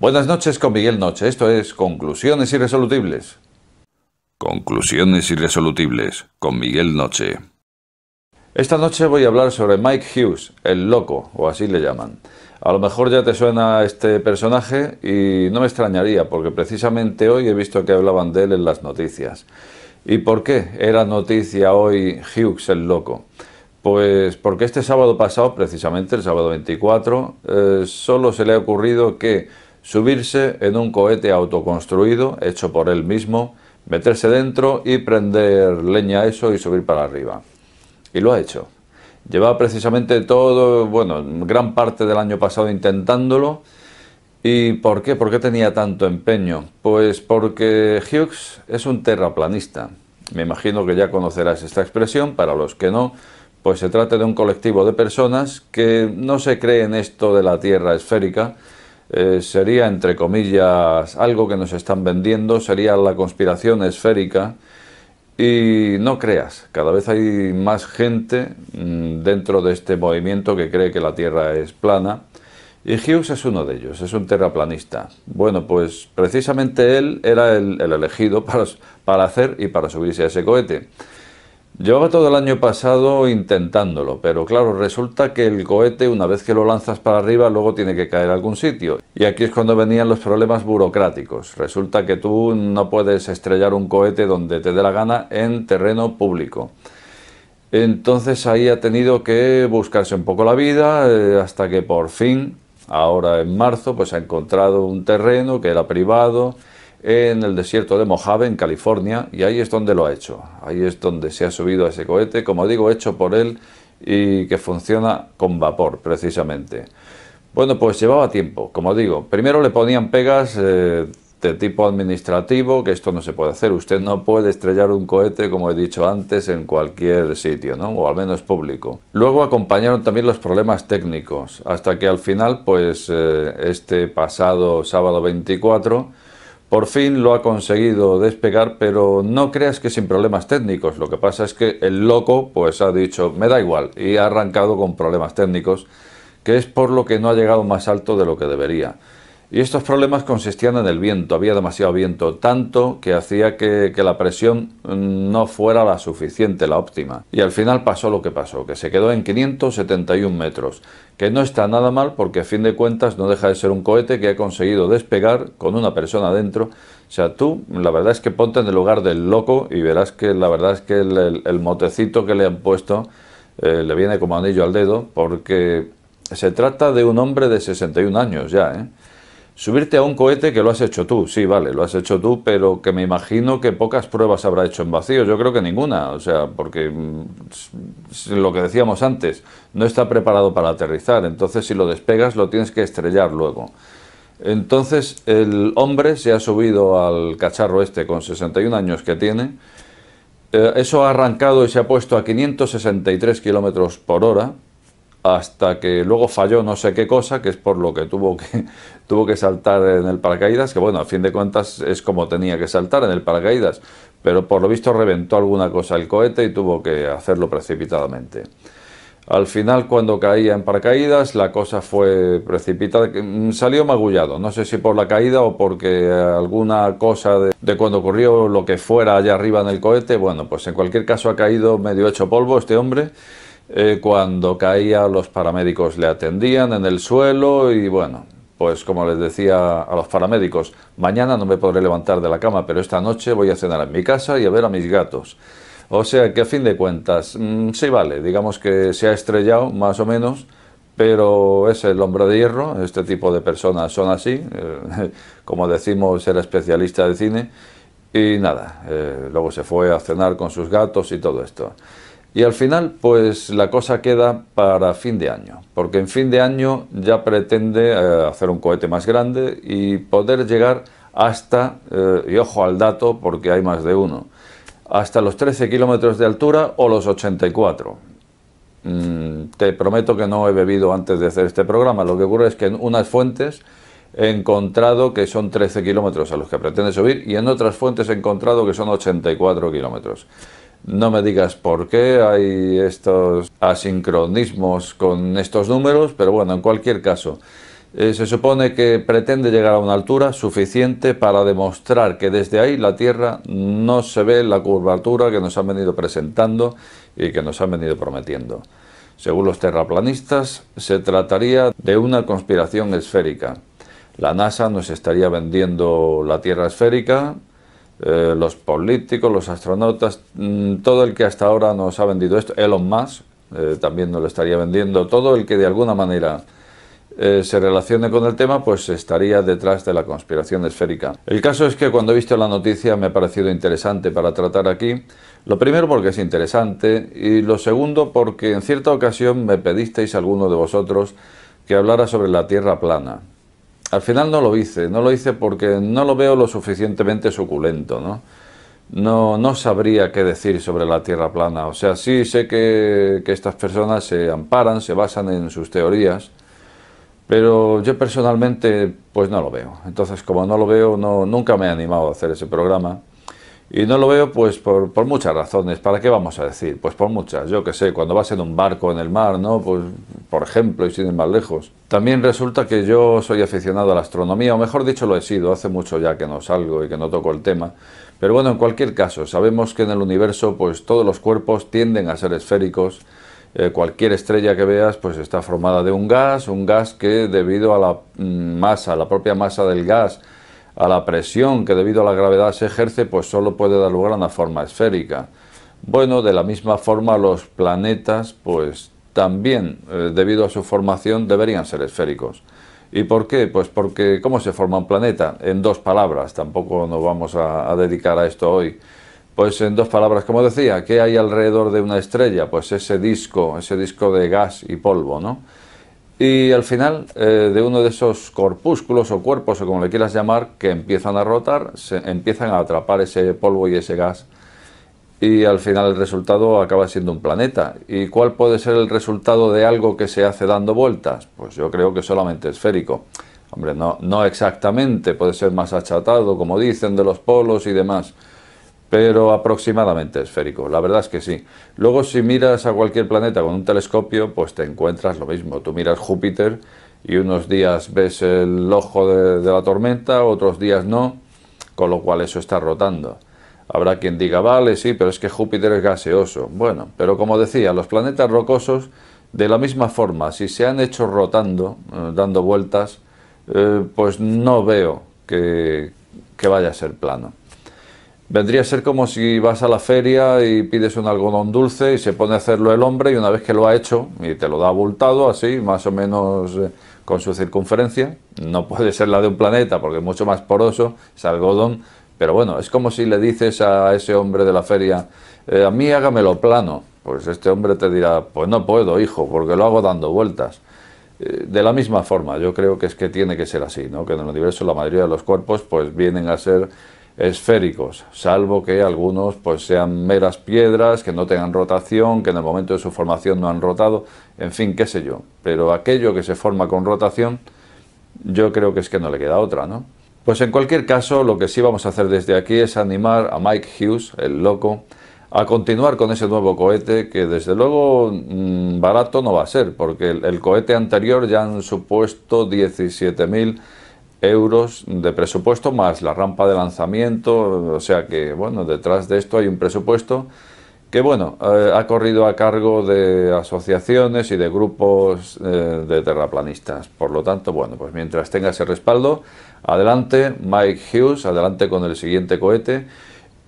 Buenas noches con Miguel Noche. Esto es Conclusiones Irresolutibles. Conclusiones Irresolutibles con Miguel Noche. Esta noche voy a hablar sobre Mike Hughes, el loco, o así le llaman. A lo mejor ya te suena este personaje y no me extrañaría, porque precisamente hoy he visto que hablaban de él en las noticias. ¿Y por qué era noticia hoy Hughes el loco? Pues porque este sábado pasado, precisamente el sábado 24, eh, solo se le ha ocurrido que subirse en un cohete autoconstruido hecho por él mismo, meterse dentro y prender leña a eso y subir para arriba. Y lo ha hecho. Llevaba precisamente todo, bueno, gran parte del año pasado intentándolo. ¿Y por qué? ¿Por qué tenía tanto empeño? Pues porque Hughes es un terraplanista. Me imagino que ya conocerás esta expresión, para los que no, pues se trata de un colectivo de personas que no se creen esto de la Tierra esférica, eh, sería, entre comillas, algo que nos están vendiendo, sería la conspiración esférica. Y no creas, cada vez hay más gente mm, dentro de este movimiento que cree que la Tierra es plana. Y Hughes es uno de ellos, es un terraplanista. Bueno, pues precisamente él era el, elegido para hacer y para subirse a ese cohete. Llevaba todo el año pasado intentándolo, pero claro, resulta que el cohete, una vez que lo lanzas para arriba, luego tiene que caer a algún sitio. Y aquí es cuando venían los problemas burocráticos. Resulta que tú no puedes estrellar un cohete donde te dé la gana en terreno público. Entonces ahí ha tenido que buscarse un poco la vida eh, hasta que por fin, ahora en marzo, pues ha encontrado un terreno que era privado en el desierto de Mojave, en California, y ahí es donde lo ha hecho. Ahí es donde se ha subido a ese cohete, como digo, hecho por él y que funciona con vapor, precisamente. Bueno, pues llevaba tiempo, como digo. Primero le ponían pegas eh, de tipo administrativo, que esto no se puede hacer. Usted no puede estrellar un cohete, como he dicho antes, en cualquier sitio, ¿no? O al menos público. Luego acompañaron también los problemas técnicos, hasta que al final, pues eh, este pasado sábado 24 por fin lo ha conseguido despegar, pero no creas que sin problemas técnicos. Lo que pasa es que el loco pues ha dicho, me da igual, y ha arrancado con problemas técnicos, que es por lo que no ha llegado más alto de lo que debería. Y estos problemas consistían en el viento, había demasiado viento, tanto que hacía que, la presión mm, no fuera la suficiente, la óptima. Y al final pasó lo que pasó, que se quedó en 571 metros, que no está nada mal porque a fin de cuentas no deja de ser un cohete que ha conseguido despegar con una persona dentro. O sea, tú la verdad es que ponte en el lugar del loco y verás que la verdad es que el, motecito que le han puesto eh, le viene como anillo al dedo porque se trata de un hombre de 61 años ya, ¿eh? Subirte a un cohete que lo has hecho tú, sí, vale, lo has hecho tú, pero que me imagino que pocas pruebas habrá hecho en vacío, yo creo que ninguna, o sea, porque mm, lo que decíamos antes, no está preparado para aterrizar, entonces si lo despegas lo tienes que estrellar luego. Entonces el hombre se ha subido al cacharro este con 61 años que tiene, eh, eso ha arrancado y se ha puesto a 563 kilómetros por hora, hasta que luego falló no sé qué cosa, que es por lo que tuvo que, tuvo que saltar en el paracaídas, que bueno, a fin de cuentas es como tenía que saltar en el paracaídas, pero por lo visto reventó alguna cosa el cohete y tuvo que hacerlo precipitadamente. Al final, cuando caía en paracaídas, la cosa fue precipitada, mm, salió magullado, no sé si por la caída o porque alguna cosa de, de, cuando ocurrió lo que fuera allá arriba en el cohete, bueno, pues en cualquier caso ha caído medio hecho polvo este hombre eh, cuando caía los paramédicos le atendían en el suelo y bueno, pues como les decía a los paramédicos, mañana no me podré levantar de la cama, pero esta noche voy a cenar en mi casa y a ver a mis gatos. O sea que a fin de cuentas, mm, sí vale, digamos que se ha estrellado más o menos, pero es el hombre de hierro, este tipo de personas son así, eh, como decimos el especialista de cine, y nada, eh, luego se fue a cenar con sus gatos y todo esto. Y al final, pues la cosa queda para fin de año, porque en fin de año ya pretende eh, hacer un cohete más grande y poder llegar hasta, eh, y ojo al dato porque hay más de uno, hasta los 13 kilómetros de altura o los 84. Mm, te prometo que no he bebido antes de hacer este programa, lo que ocurre es que en unas fuentes he encontrado que son 13 kilómetros a los que pretende subir y en otras fuentes he encontrado que son 84 kilómetros. No me digas por qué hay estos asincronismos con estos números, pero bueno, en cualquier caso, eh, se supone que pretende llegar a una altura suficiente para demostrar que desde ahí la Tierra no se ve la curvatura que nos han venido presentando y que nos han venido prometiendo. Según los terraplanistas, se trataría de una conspiración esférica. La NASA nos estaría vendiendo la Tierra esférica eh, los políticos, los astronautas, mm, todo el que hasta ahora nos ha vendido esto, Elon Musk eh, también nos lo estaría vendiendo, todo el que de alguna manera eh, se relacione con el tema, pues estaría detrás de la conspiración esférica. El caso es que cuando he visto la noticia me ha parecido interesante para tratar aquí. Lo primero porque es interesante y lo segundo porque en cierta ocasión me pedisteis alguno de vosotros que hablara sobre la Tierra plana al final no lo hice, no lo hice porque no lo veo lo suficientemente suculento, ¿no? No, sabría qué decir sobre la Tierra plana. O sea, sí sé que, estas personas se amparan, se basan en sus teorías, pero yo personalmente pues no lo veo. Entonces, como no lo veo, no, nunca me he animado a hacer ese programa. Y no lo veo pues por, muchas razones. ¿Para qué vamos a decir? Pues por muchas. Yo que sé, cuando vas en un barco en el mar, ¿no? Pues por ejemplo, y sin ir más lejos. También resulta que yo soy aficionado a la astronomía, o mejor dicho lo he sido, hace mucho ya que no salgo y que no toco el tema. Pero bueno, en cualquier caso, sabemos que en el universo pues todos los cuerpos tienden a ser esféricos. Eh, cualquier estrella que veas pues está formada de un gas, un gas que debido a la mm, masa, la propia masa del gas, a la presión que debido a la gravedad se ejerce, pues solo puede dar lugar a una forma esférica. Bueno, de la misma forma los planetas, pues también eh, debido a su formación deberían ser esféricos. ¿Y por qué? Pues porque ¿cómo se forma un planeta? En dos palabras, tampoco nos vamos a dedicar a esto hoy. Pues en dos palabras, como decía, ¿qué hay alrededor de una estrella? Pues ese disco, ese disco de gas y polvo, ¿no? Y al final eh, de uno de esos corpúsculos o cuerpos o como le quieras llamar, que empiezan a rotar, se, empiezan a atrapar ese polvo y ese gas. Y al final el resultado acaba siendo un planeta. ¿Y cuál puede ser el resultado de algo que se hace dando vueltas? Pues yo creo que solamente esférico. Hombre, no, no exactamente, puede ser más achatado, como dicen, de los polos y demás pero aproximadamente esférico, la verdad es que sí. Luego si miras a cualquier planeta con un telescopio, pues te encuentras lo mismo, tú miras Júpiter y unos días ves el ojo de, la tormenta, otros días no, con lo cual eso está rotando. Habrá quien diga, vale, sí, pero es que Júpiter es gaseoso. Bueno, pero como decía, los planetas rocosos, de la misma forma, si se han hecho rotando, eh, dando vueltas, eh, pues no veo que vaya a ser plano. Vendría a ser como si vas a la feria y pides un algodón dulce y se pone a hacerlo el hombre y una vez que lo ha hecho y te lo da abultado así, más o menos eh, con su circunferencia, no puede ser la de un planeta porque es mucho más poroso es algodón, pero bueno, es como si le dices a ese hombre de la feria, eh, a mí hágamelo plano, pues este hombre te dirá, pues no puedo, hijo, porque lo hago dando vueltas. Eh, de la misma forma, yo creo que es que tiene que ser así, ¿no? Que en el universo la mayoría de los cuerpos pues vienen a ser esféricos, salvo que algunos pues sean meras piedras, que no tengan rotación, que en el momento de su formación no han rotado, en fin, qué sé yo. Pero aquello que se forma con rotación, yo creo que es que no le queda otra, ¿no? Pues en cualquier caso, lo que sí vamos a hacer desde aquí es animar a Mike Hughes, el loco, a continuar con ese nuevo cohete que desde luego mm, barato no va a ser, porque el, el cohete anterior ya han supuesto 17.000 euros de presupuesto más la rampa de lanzamiento, o sea que bueno, detrás de esto hay un presupuesto que bueno, eh, ha corrido a cargo de asociaciones y de grupos eh, de terraplanistas. Por lo tanto, bueno, pues mientras tenga ese respaldo, adelante Mike Hughes, adelante con el siguiente cohete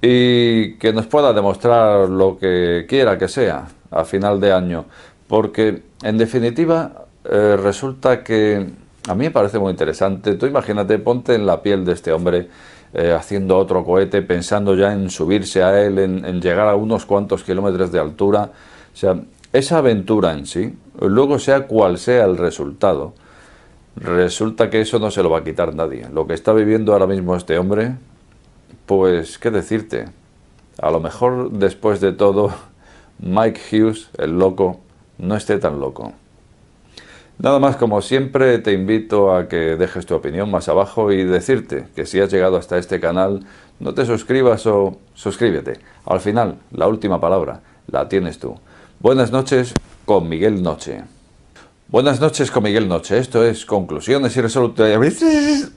y que nos pueda demostrar lo que quiera que sea a final de año. Porque en definitiva eh, resulta que a mí me parece muy interesante. Tú imagínate, ponte en la piel de este hombre eh, haciendo otro cohete, pensando ya en subirse a él, en llegar a unos cuantos kilómetros de altura. O sea, esa aventura en sí, luego sea cual sea el resultado, resulta que eso no se lo va a quitar nadie. Lo que está viviendo ahora mismo este hombre, pues, ¿qué decirte? A lo mejor después de todo, Mike Hughes, el loco, no esté tan loco. Nada más como siempre te invito a que dejes tu opinión más abajo y decirte que si has llegado hasta este canal no te suscribas o suscríbete. Al final, la última palabra la tienes tú. Buenas noches con Miguel Noche. Buenas noches con Miguel Noche. Esto es Conclusiones y Resoluciones.